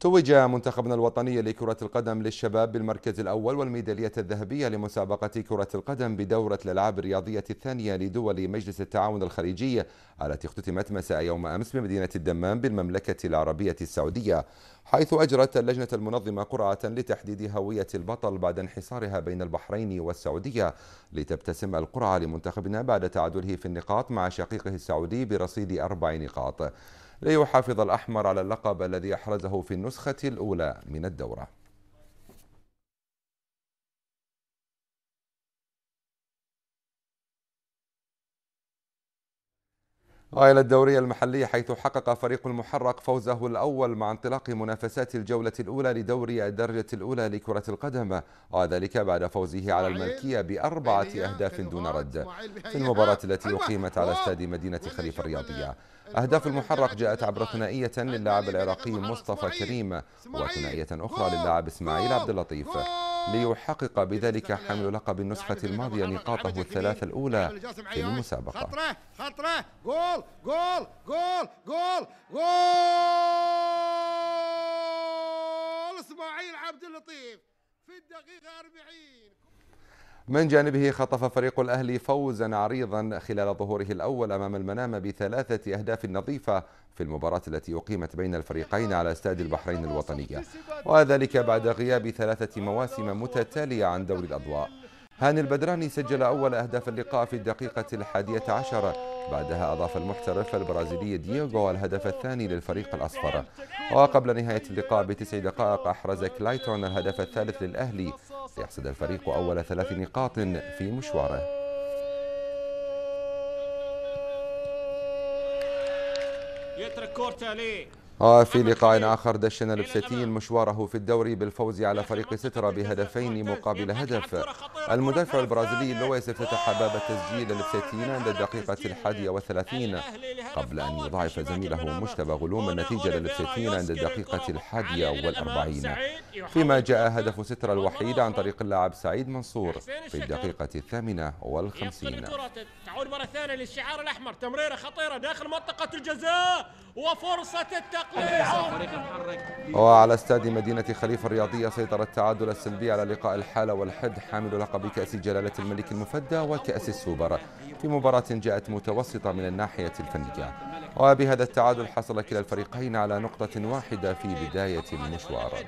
توج منتخبنا الوطني لكرة القدم للشباب بالمركز الأول والميدالية الذهبية لمسابقة كرة القدم بدورة الألعاب الرياضية الثانية لدول مجلس التعاون الخليجي التي اختتمت مساء يوم أمس بمدينة الدمام بالمملكة العربية السعودية حيث أجرت اللجنة المنظمة قرعة لتحديد هوية البطل بعد انحصارها بين البحرين والسعودية لتبتسم القرعة لمنتخبنا بعد تعادله في النقاط مع شقيقه السعودي برصيد أربع نقاط ليحافظ الأحمر على اللقب الذي أحرزه في النسخة الأولى من الدورة وإلى الدورية المحلية حيث حقق فريق المحرق فوزه الأول مع انطلاق منافسات الجولة الأولى لدوري الدرجة الأولى لكرة القدم وذلك بعد فوزه على الملكية بأربعة أهداف دون رد في المباراة التي أقيمت على استاد مدينة خليفة الرياضية أهداف المحرق جاءت عبر ثنائية للاعب العراقي مصطفى كريم وثنائية أخرى للاعب إسماعيل عبد اللطيف ليحقق بذلك حامل لقب النسخة الماضية نقاطه الثلاثة الأولى في المسابقة خطرة خطرة جول جول جول جول جول إسماعيل عبد اللطيف في الدقيقة 40 من جانبه خطف فريق الأهلي فوزا عريضا خلال ظهوره الأول أمام المنامة بثلاثة أهداف نظيفة في المباراة التي أقيمت بين الفريقين على استاد البحرين الوطنية وذلك بعد غياب ثلاثة مواسم متتالية عن دوري الأضواء هاني البدراني سجل أول أهداف اللقاء في الدقيقة الحادية عشرة بعدها أضاف المحترف البرازيلي دييغو الهدف الثاني للفريق الأصفر وقبل نهاية اللقاء بتسع دقائق أحرز كلايتون الهدف الثالث للأهلي يحصد الفريق أول ثلاث نقاط في مشواره يترك كورته ليه وفي آه، لقاء آخر دشن لبستين مشواره في الدوري بالفوز على فريق سترة بهدفين مقابل هدف المدافع البرازيلي لويس افتتح باب تسجيل لبستين عند الدقيقة الحادية والثلاثين قبل أن يضعف زميله مشتبه غلوم النتيجة للبستين عند الدقيقة الحادية والأربعين فيما جاء هدف سترة الوحيد عن طريق اللاعب سعيد منصور في الدقيقة الثامنة والخمسين تعود مرة ثانية للشعار الأحمر تمريرة خطيرة داخل منطقة الجزاء وفرصة التقليع وعلى استاد مدينة خليفة الرياضية سيطر التعادل السلبي على لقاء الحالة والحد حامل لقب كأس جلالة الملك المفدى وكأس السوبر في مباراة جاءت متوسطة من الناحية الفنية وبهذا التعادل حصل كلا الفريقين على نقطة واحدة في بداية المشوار